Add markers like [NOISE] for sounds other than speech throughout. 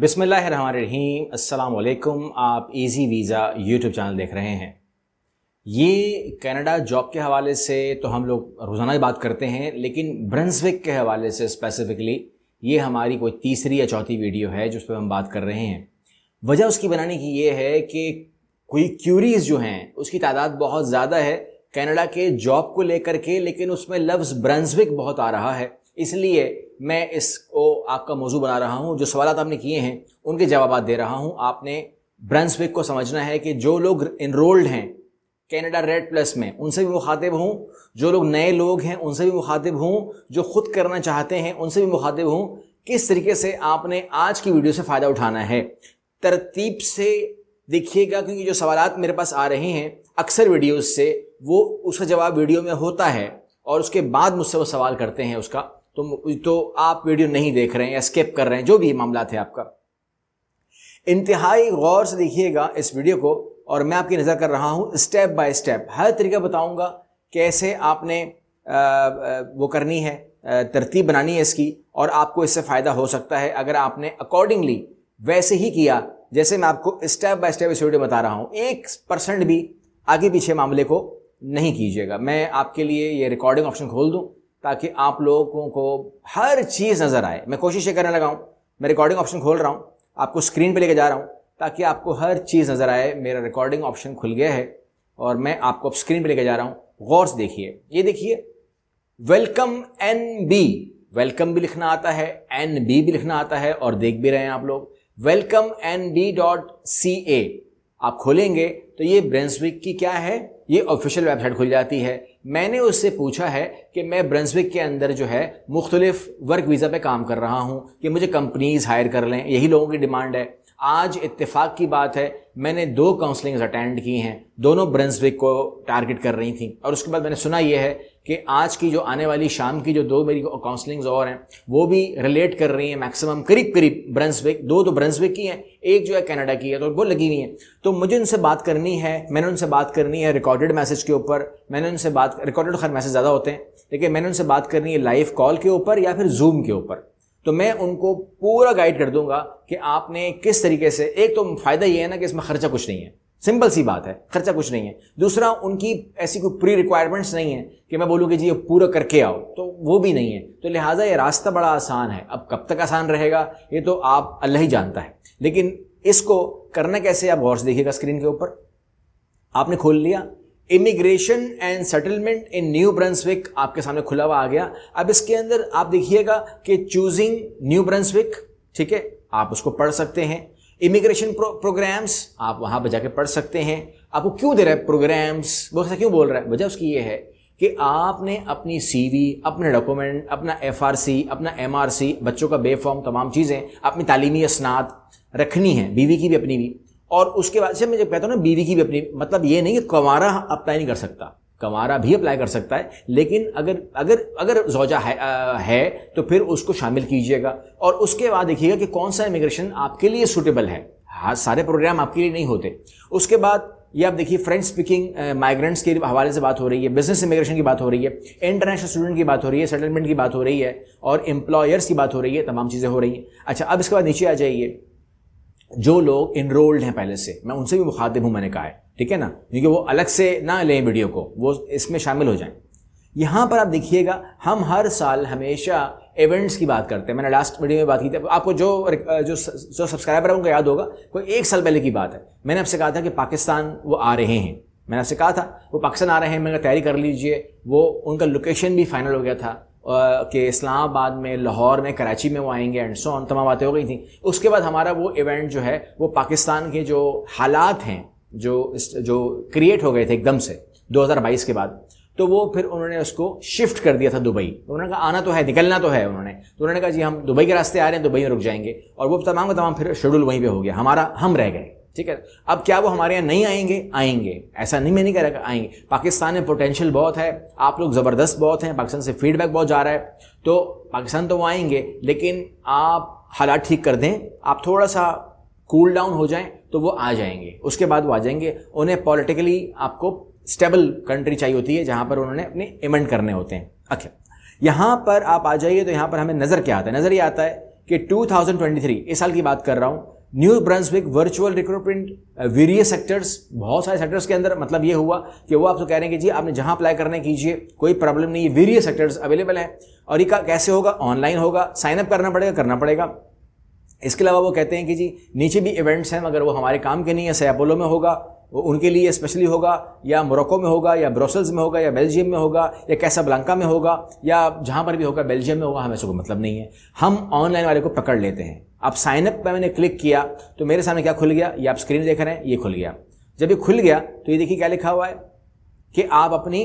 बिसमीम अल्लाम आप इजी वीज़ा यूट्यूब चैनल देख रहे हैं ये कनाडा जॉब के हवाले से तो हम लोग रोज़ाना ही बात करते हैं लेकिन ब्रंसविक के हवाले से स्पेसिफ़िकली ये हमारी कोई तीसरी या चौथी वीडियो है जिस पर हम बात कर रहे हैं वजह उसकी बनाने की ये है कि कोई क्यूरीज जो हैं उसकी तादाद बहुत ज़्यादा है कनाडा के जॉब को लेकर के लेकिन उसमें लफ्ज़ ब्रंसविक बहुत आ रहा है इसलिए मैं इसको आपका मौजू बना रहा हूँ जो सवाल आपने किए हैं उनके जवाब दे रहा हूँ आपने ब्रंसविक को समझना है कि जो लोग इनरोल्ड हैं कैनेडा रेड प्लस में उनसे भी मुखातिब हूँ जो लोग नए लोग हैं उनसे भी मुखातिब हूँ जो खुद करना चाहते हैं उनसे भी मुखातिब हूँ किस तरीके से आपने आज की वीडियो से फ़ायदा उठाना है तरतीब से देखिएगा क्योंकि जो सवाल मेरे पास आ रहे हैं अक्सर वीडियोज से वो उसका जवाब वीडियो में होता है और उसके बाद मुझसे वो सवाल करते हैं उसका तो तो आप वीडियो नहीं देख रहे हैं या स्किप कर रहे हैं जो भी मामला थे आपका इंतहाई गौर से देखिएगा इस वीडियो को और मैं आपकी नज़र कर रहा हूँ स्टेप बाय स्टेप हर तरीका बताऊँगा कैसे आपने वो करनी है तरतीब बनानी है इसकी और आपको इससे फ़ायदा हो सकता है अगर आपने अकॉर्डिंगली वैसे ही किया जैसे मैं आपको स्टेप बाय स्टेप इस वीडियो बता रहा हूँ एक परसेंट भी आगे पीछे मामले को नहीं कीजिएगा मैं आपके लिए ये रिकॉर्डिंग ऑप्शन खोल दूँ ताकि आप लोगों को हर चीज़ नज़र आए मैं कोशिश ये करने लगा हूँ मैं रिकॉर्डिंग ऑप्शन खोल रहा हूँ आपको स्क्रीन पे लेके जा रहा हूँ ताकि आपको हर चीज़ नज़र आए मेरा रिकॉर्डिंग ऑप्शन खुल गया है और मैं आपको अब स्क्रीन पे लेके जा रहा हूँ गौर से देखिए ये देखिए वेलकम एन बी वेलकम भी लिखना आता है एन बी भी लिखना आता है और देख भी रहे हैं आप लोग welcome N B dot C A आप खोलेंगे तो ये ब्रेंसविक की क्या है ये ऑफिशियल वेबसाइट खुल जाती है मैंने उससे पूछा है कि मैं ब्रंसविक के अंदर जो है मुख्तलिफ वर्क वीज़ा पे काम कर रहा हूँ कि मुझे कंपनीज़ हायर कर लें यही लोगों की डिमांड है आज इत्तेफाक की बात है मैंने दो काउंसलिंग्स अटेंड की हैं दोनों ब्रंसविक को टारगेट कर रही थी और उसके बाद मैंने सुना यह है कि आज की जो आने वाली शाम की जो दो मेरी काउंसलिंग्स और हैं वो भी रिलेट कर रही हैं मैक्सिमम करीब करीब ब्रंसविक दो तो ब्रंसविक की हैं एक जो है कनाडा की है तो वो लगी हुई हैं तो मुझे उनसे बात करनी है मैंने उनसे बात करनी है रिकॉर्डेड मैसेज के ऊपर मैंने उनसे बात रिकॉर्डेड खैर मैसेज ज़्यादा होते हैं लेकिन मैंने उनसे बात करनी है लाइव कॉल के ऊपर या फिर जूम के ऊपर तो मैं उनको पूरा गाइड कर दूंगा कि आपने किस तरीके से एक तो फ़ायदा ये है ना कि इसमें खर्चा कुछ नहीं है सिंपल सी बात है खर्चा कुछ नहीं है दूसरा उनकी ऐसी कोई प्री रिक्वायरमेंट्स नहीं है कि मैं बोलूँ कि जी ये पूरा करके आओ तो वो भी नहीं है तो लिहाजा ये रास्ता बड़ा आसान है अब कब तक आसान रहेगा ये तो आप अल्लाह ही जानता है लेकिन इसको करना कैसे आप गौर से देखिएगा स्क्रीन के ऊपर आपने खोल लिया immigration and settlement in New Brunswick आपके सामने खुला हुआ आ गया अब इसके अंदर आप देखिएगा कि चूजिंग न्यू ब्रंसविक ठीक है आप उसको पढ़ सकते हैं इमिग्रेशन प्रोग्राम्स आप वहाँ पर जाके पढ़ सकते हैं आपको क्यों दे रहा है प्रोग्राम्स वो ऐसा क्यों बोल रहा है वजह उसकी ये है कि आपने अपनी सीवी अपने डॉक्यूमेंट अपना एफआरसी अपना एमआरसी बच्चों का बेफॉर्म तमाम चीज़ें अपनी तालीमी स्नात रखनी है बीवी की भी अपनी भी और उसके बाद से मैं जब कहता हूँ ना बीवी की भी अपनी मतलब ये नहीं कि कंवारा अप्लाई नहीं कर सकता कमारा भी अप्लाई कर सकता है लेकिन अगर अगर अगर जोजा है, आ, है तो फिर उसको शामिल कीजिएगा और उसके बाद देखिएगा कि कौन सा इमिग्रेशन आपके लिए सूटेबल है हाँ सारे प्रोग्राम आपके लिए नहीं होते उसके बाद ये आप देखिए फ्रेंच स्पीकिंग माइग्रेंट्स के हवाले से बात हो रही है बिजनेस इमिग्रेशन की बात हो रही है इंटरनेशनल स्टूडेंट की बात हो रही है सेटलमेंट की बात हो रही है और एम्प्लॉयर्स की बात हो रही है तमाम चीज़ें हो रही हैं अच्छा अब इसके बाद नीचे आ जाइए जो लोग इनरोल्ड हैं पहले से मैं उनसे भी मुखातिब हूँ मैंने कहा है ठीक है ना क्योंकि वो अलग से ना लें वीडियो को वो इसमें शामिल हो जाएं यहाँ पर आप देखिएगा हम हर साल हमेशा इवेंट्स की बात करते हैं मैंने लास्ट वीडियो में बात की थी आपको जो जो जो सब्सक्राइबर है उनको याद होगा कोई एक साल पहले की बात है मैंने आपसे कहा था कि पाकिस्तान वो आ रहे हैं मैंने आपसे कहा था वो पाकिस्तान आ रहे हैं मैंने तैयारी कर लीजिए वो उनका लोकेशन भी फाइनल हो गया था के इस्लामाबाद में लाहौर में कराची में वो आएंगे एंड सो ऑन तमाम बातें हो गई थी उसके बाद हमारा वो इवेंट जो है वो पाकिस्तान के जो हालात हैं जो जो क्रिएट हो गए थे एकदम से 2022 के बाद तो वो फिर उन्होंने उसको शिफ्ट कर दिया था दुबई तो उन्होंने कहा आना तो है निकलना तो है उन्होंने तो उन्होंने कहा जी हम दुबई के रास्ते आ रहे हैं दुबई में रुक जाएंगे और वो तमाम तमाम फिर शेड्यूल वहीं पर हो गया हमारा हम रह गए ठीक है अब क्या वो हमारे यहाँ नहीं आएंगे आएंगे ऐसा नहीं मैं नहीं कह रहा आएंगे पाकिस्तान में पोटेंशियल बहुत है आप लोग ज़बरदस्त बहुत हैं पाकिस्तान से फीडबैक बहुत जा रहा है तो पाकिस्तान तो वो आएंगे लेकिन आप हालात ठीक कर दें आप थोड़ा सा कूल डाउन हो जाएं तो वो आ जाएंगे उसके बाद वो आ जाएंगे उन्हें पॉलिटिकली आपको स्टेबल कंट्री चाहिए होती है जहाँ पर उन्होंने अपने इमेंट करने होते हैं अच्छा यहाँ पर आप आ जाइए तो यहाँ पर हमें नज़र क्या आता है नज़र ये आता है कि 2023 इस साल की बात कर रहा हूँ New Brunswick virtual recruitment various sectors बहुत सारे सेक्टर्स के अंदर मतलब ये हुआ कि वो आपसे तो कह रहे हैं कि जी आपने जहां अप्लाई करने कीजिए कोई प्रॉब्लम नहीं है वेरियस सेक्टर्स अवेलेबल हैं और ये कैसे होगा ऑनलाइन होगा साइनअप करना पड़ेगा करना पड़ेगा इसके अलावा वो कहते हैं कि जी नीचे भी इवेंट्स हैं मगर वो हमारे काम के नहीं है सयापोलो में होगा वो उनके लिए स्पेशली होगा या मोरक्को में होगा या ब्रोसल्स में होगा या बेल्जियम में होगा या कैसा कैसाब्लांका में होगा या जहां पर भी होगा बेल्जियम में होगा हमें उसको मतलब नहीं है हम ऑनलाइन वाले को पकड़ लेते हैं अब साइनअप पर मैंने क्लिक किया तो मेरे सामने क्या खुल गया ये आप स्क्रीन देख रहे हैं ये खुल गया जब ये खुल गया तो ये देखिए क्या लिखा हुआ है कि आप अपनी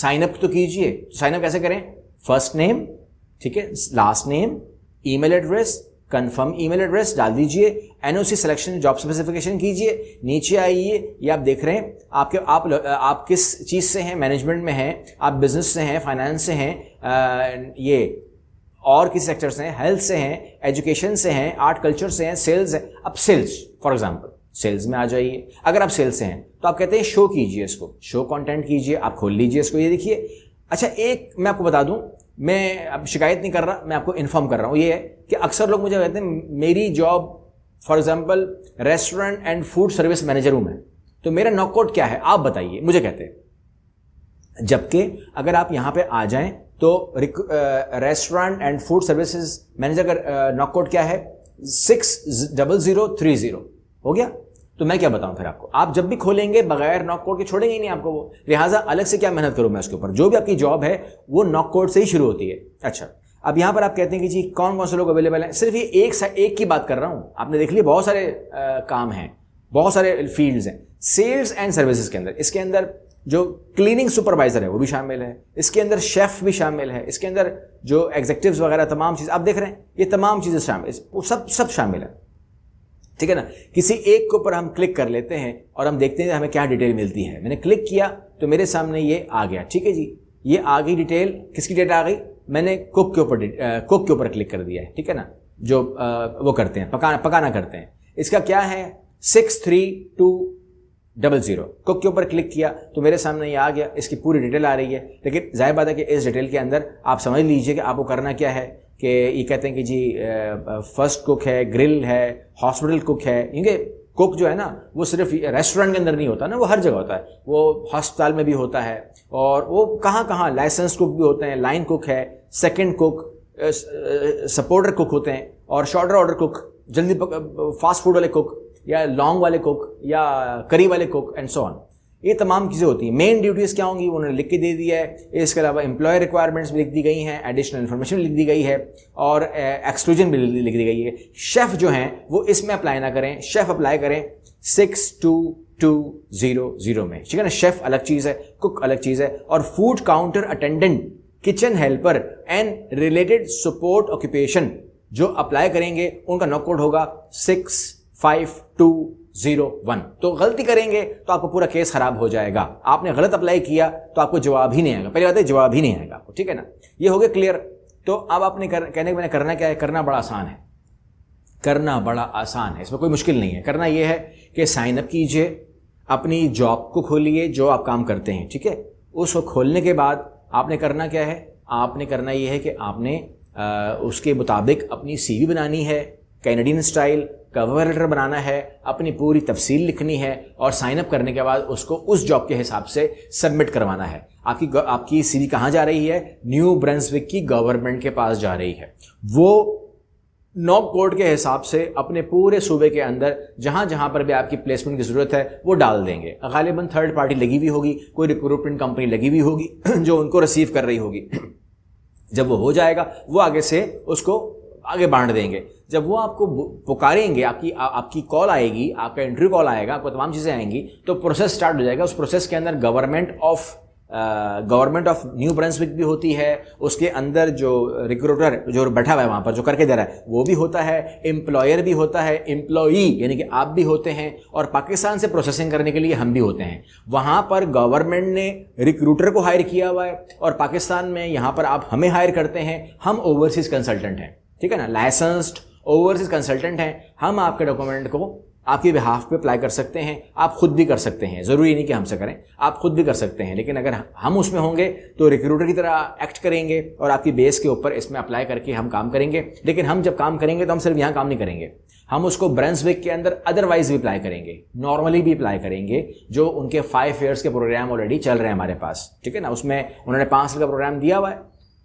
साइनअप तो कीजिए साइनअप कैसे करें फर्स्ट नेम ठीक है last name email address confirm email address डाल दीजिए एनओसी सिलेक्शन जॉब स्पेसिफिकेशन कीजिए नीचे आइए ये आप देख रहे हैं आपके आप आप किस चीज़ से हैं मैनेजमेंट में हैं आप बिजनेस से हैं फाइनेंस से हैं ये और किस सेक्टर से हैं हेल्थ से हैं एजुकेशन से हैं आर्ट कल्चर से हैं सेल्स है अब सेल्स फॉर एग्जाम्पल सेल्स में आ जाइए अगर आप सेल्स से हैं तो आप कहते हैं शो कीजिए इसको शो कंटेंट कीजिए आप खोल लीजिए इसको ये देखिए अच्छा एक मैं आपको बता दूं मैं अब शिकायत नहीं कर रहा मैं आपको इन्फॉर्म कर रहा हूँ ये है कि अक्सर लोग मुझे कहते हैं मेरी job for example restaurant and food service manager हूँ मैं तो मेरा नॉकआउट क्या है आप बताइए मुझे कहते हैं जबकि अगर आप यहाँ पे आ जाएं तो restaurant and food services manager का नॉकआउट क्या है six double zero three zero हो गया तो मैं क्या बताऊं फिर आपको आप जब भी खोलेंगे बगैर नॉक कोड के छोड़ेंगे ही नहीं आपको वो लिहाजा अलग से क्या मेहनत करूं मैं उसके ऊपर जो भी आपकी जॉब है वो नॉक कोड से ही शुरू होती है अच्छा अब यहां पर आप कहते हैं कि जी कौन कौन से लोग अवेलेबल हैं सिर्फ ये एक सा, एक की बात कर रहा हूं आपने देख लिया बहुत सारे आ, काम हैं बहुत सारे फील्ड्स हैं सेल्स एंड सर्विसेज के अंदर इसके अंदर जो क्लीनिंग सुपरवाइजर है वो भी शामिल है इसके अंदर शेफ़ भी शामिल है इसके अंदर जो एग्जेक्टिव वगैरह तमाम चीज़ आप देख रहे हैं ये तमाम चीज़ें शामिल सब सब शामिल है ठीक है ना किसी एक के ऊपर हम क्लिक कर लेते हैं और हम देखते हैं हमें क्या डिटेल मिलती है मैंने क्लिक किया तो मेरे सामने ये आ गया ठीक है जी ये आ गई डिटेल किसकी डेटा आ गई मैंने कुक के ऊपर कुक uh, के ऊपर क्लिक कर दिया है ठीक है ना जो आ, uh, वो करते हैं पकाना पकाना करते हैं इसका क्या है six three two double zero cook के ऊपर क्लिक किया तो मेरे सामने ये आ गया इसकी पूरी डिटेल आ रही है लेकिन जाहिर बात है कि इस डिटेल के अंदर आप समझ लीजिए कि आपको करना क्या है कि ये कहते हैं कि जी फर्स्ट कुक है ग्रिल है हॉस्पिटल कुक है क्योंकि कुक जो है ना वो सिर्फ रेस्टोरेंट के अंदर नहीं होता ना वो हर जगह होता है वो हॉस्पिटल में भी होता है और वो कहाँ कहाँ लाइसेंस कुक भी होते हैं लाइन कुक है सेकेंड कुक सपोर्टर कुक होते हैं और शॉर्टर ऑर्डर कुक जल्दी फास्ट फूड वाले कुक या लॉन्ग वाले कुक या करी वाले कुक एंड सो ऑन ये तमाम चीज़ें होती हैं मेन ड्यूटीज़ क्या होंगी उन्होंने लिख के दे दी है इसके अलावा एम्प्लॉय रिक्वायरमेंट्स भी लिख दी गई हैं एडिशनल इन्फॉर्मेशन लिख दी गई है और एक्सक्लूजन भी लिख दी गई है शेफ़ जो हैं वो इसमें अप्लाई ना करें शेफ़ अप्लाई करें six two two zero zero में ठीक है ना शेफ़ अलग चीज़ है कुक अलग चीज़ है और food counter attendant kitchen helper and related support occupation जो अप्लाई करेंगे उनका नॉकआउट होगा six five two zero one तो गलती करेंगे तो आपको पूरा केस खराब हो जाएगा आपने गलत अप्लाई किया तो आपको जवाब ही नहीं आएगा पहली बात है जवाब ही नहीं आएगा आपको ठीक है ना ये हो गया क्लियर तो अब आपने कर, कहने के मैंने करना क्या है करना बड़ा आसान है करना बड़ा आसान है इसमें कोई मुश्किल नहीं है करना यह है कि साइन अप कीजिए अपनी जॉब को खोलिए जो आप काम करते हैं ठीक है उसको खोलने के बाद आपने करना क्या है आपने करना यह है कि आपने आ, उसके मुताबिक अपनी सीवी बनानी है कैनेडियन स्टाइल कवर लेटर बनाना है अपनी पूरी तफसील लिखनी है और साइन अप करने के बाद उसको उस जॉब के हिसाब से सबमिट करवाना है आपकी आपकी सीवी कहाँ जा रही है न्यू ब्रंसविक की गवर्नमेंट के पास जा रही है वो नॉक कोड के हिसाब से अपने पूरे सूबे के अंदर जहां जहां पर भी आपकी प्लेसमेंट की ज़रूरत है वो डाल देंगे गालिबा थर्ड पार्टी लगी हुई होगी कोई रिक्रूटमेंट कंपनी लगी हुई होगी [CLEARS THROAT] जो उनको रिसीव कर रही होगी [CLEARS THROAT] जब वो हो जाएगा वो आगे से उसको आगे बांट देंगे जब वो आपको पुकारेंगे आपकी आ, आपकी कॉल आएगी आपका इंटरव्यू कॉल आएगा आपको तमाम चीज़ें आएंगी तो प्रोसेस स्टार्ट हो जाएगा उस प्रोसेस के अंदर government of government of New Brunswick भी होती है उसके अंदर जो रिक्रूटर जो बैठा हुआ है वहाँ पर जो करके दे रहा है वो भी होता है एम्प्लॉयर भी होता है एम्प्लॉई यानी कि आप भी होते हैं और पाकिस्तान से प्रोसेसिंग करने के लिए हम भी होते हैं वहाँ पर गवर्नमेंट ने रिक्रूटर को हायर किया हुआ है और पाकिस्तान में यहाँ पर आप हमें हायर करते हैं हम ओवरसीज़ कंसल्टेंट हैं ठीक है ना लाइसेंस्ड ओवरसीज कंसल्टेंट हैं हम आपके डॉक्यूमेंट को आपके बिहाफ पे अप्लाई कर सकते हैं आप खुद भी कर सकते हैं ज़रूरी नहीं कि हमसे करें आप खुद भी कर सकते हैं लेकिन अगर हम उसमें होंगे तो रिक्रूटर की तरह एक्ट करेंगे और आपकी बेस के ऊपर इसमें अप्लाई करके हम काम करेंगे लेकिन हम जब काम करेंगे तो हम सिर्फ यहाँ काम नहीं करेंगे हम उसको वेक के अंदर अदरवाइज भी अप्लाई करेंगे नॉर्मली भी अप्लाई करेंगे जो उनके फाइव ईयर्स के प्रोग्राम ऑलरेडी चल रहे हैं हमारे पास ठीक है ना उसमें उन्होंने पाँच साल का प्रोग्राम दिया हुआ है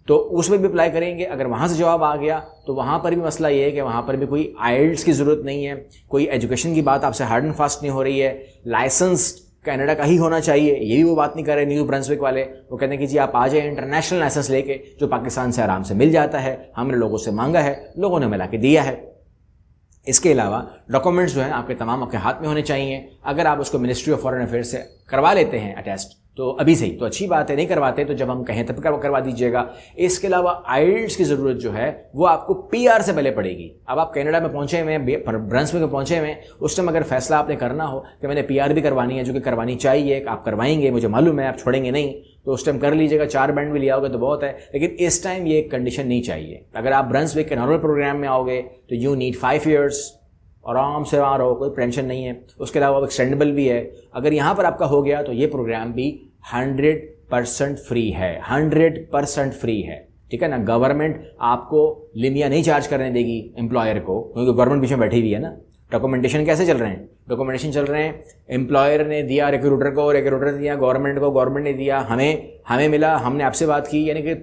तो उसमें भी अप्लाई करेंगे अगर वहाँ से जवाब आ गया तो वहाँ पर भी मसला ये है कि वहाँ पर भी कोई आइल्स की ज़रूरत नहीं है कोई एजुकेशन की बात आपसे हार्ड एंड फास्ट नहीं हो रही है लाइसेंस कनाडा का ही होना चाहिए ये भी वो बात नहीं कर रहे न्यू ब्रंसविक वाले वो कहते हैं कि जी आप आ जाए इंटरनेशनल लाइसेंस लेके जो पाकिस्तान से आराम से मिल जाता है हमने लोगों से मांगा है लोगों ने मिला के दिया है इसके अलावा डॉक्यूमेंट्स जो हैं आपके तमाम आपके हाथ में होने चाहिए अगर आप उसको मिनिस्ट्री ऑफ फॉरेन अफेयर से करवा लेते हैं अटेस्ट तो अभी से ही तो अच्छी बात है नहीं करवाते तो जब हम कहें तब करवा दीजिएगा इसके अलावा आइल्स की ज़रूरत जो है वो आपको पी से पहले पड़ेगी अब आप कनाडा में पहुंचे हुए हैं ब्रंस में पहुंचे हुए हैं उस टाइम अगर फैसला आपने करना हो कि मैंने पी भी करवानी है जो कि करवानी चाहिए आप करवाएंगे मुझे मालूम है आप छोड़ेंगे नहीं तो उस टाइम कर लीजिएगा चार बैंड भी लिया होगा तो बहुत है लेकिन इस टाइम ये कंडीशन नहीं चाहिए अगर आप ब्रंस के नॉर्मल प्रोग्राम में आओगे तो यू नीड फाइव ईयर्स आराम से वहाँ रहो कोई टेंशन नहीं है उसके अलावा अब एक्सटेंडेबल भी है अगर यहाँ पर आपका हो गया तो ये प्रोग्राम भी हंड्रेड परसेंट फ्री है हंड्रेड परसेंट फ्री है ठीक है ना गवर्नमेंट आपको लिमिया नहीं चार्ज करने देगी एम्प्लॉयर को क्योंकि गवर्नमेंट पीछे बैठी हुई है ना डॉक्यूमेंटेशन कैसे चल रहे हैं डॉक्यूमेंटेशन चल रहे हैं एम्प्लॉयर ने दिया रिक्रूटर को रिक्रूटर ने दिया गवर्नमेंट को गवर्नमेंट ने दिया हमें हमें मिला हमने आपसे बात की यानी कि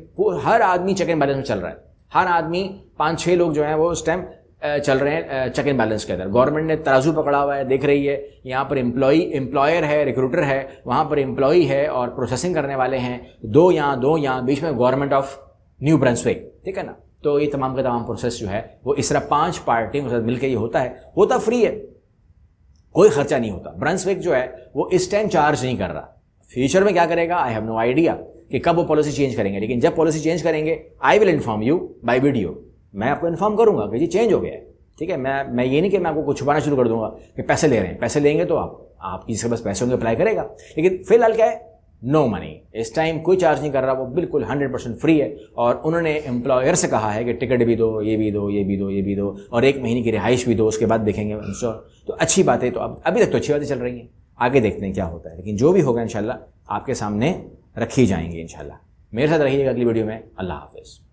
हर आदमी चेक एंड बैलेंस में चल रहा है हर आदमी पाँच छः लोग जो हैं वो उस टाइम चल रहे हैं चेक एंड बैलेंस के अंदर गवर्नमेंट ने तराजू पकड़ा हुआ है देख रही है यहाँ पर एम्प्लॉई एम्प्लॉयर है रिक्रूटर है वहाँ पर एम्प्लॉई है और प्रोसेसिंग करने वाले हैं दो यहाँ दो यहाँ बीच में गवर्नमेंट ऑफ न्यू ब्रांसविक ठीक है ना तो ये तमाम का तमाम प्रोसेस जो है वो इस तरह पांच पार्टियों के साथ मिलकर ये होता है होता फ्री है कोई खर्चा नहीं होता ब्रांसविक जो है वो इस टाइम चार्ज नहीं कर रहा फ्यूचर में क्या करेगा आई हैव नो आइडिया कि कब वो पॉलिसी चेंज करेंगे लेकिन जब पॉलिसी चेंज करेंगे I will inform you by video मैं आपको इन्फॉर्म करूंगा कि जी चेंज हो गया है ठीक है मैं मैं ये नहीं कि मैं आपको कुछ छुपाना शुरू कर दूंगा कि पैसे ले रहे हैं पैसे लेंगे तो आप किसी के पास पैसे होंगे अप्लाई करेगा लेकिन फिलहाल क्या है नो no मनी इस टाइम कोई चार्ज नहीं कर रहा वो बिल्कुल हंड्रेड परसेंट फ्री है और उन्होंने एम्प्लॉयर से कहा है कि टिकट भी दो ये भी दो ये भी दो ये भी दो और एक महीने की रिहाइश भी दो उसके बाद देखेंगे तो अच्छी बात है तो अब अभी तक तो अच्छी बातें चल रही हैं आगे देखते हैं क्या होता है लेकिन जो भी होगा इन आपके सामने रखी जाएंगी इन मेरे साथ रहिएगा अगली वीडियो में अल्लाह हाफिज़